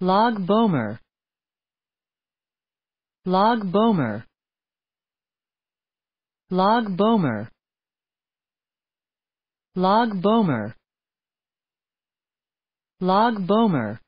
log bomer log bomer log bomer log bomer log bomer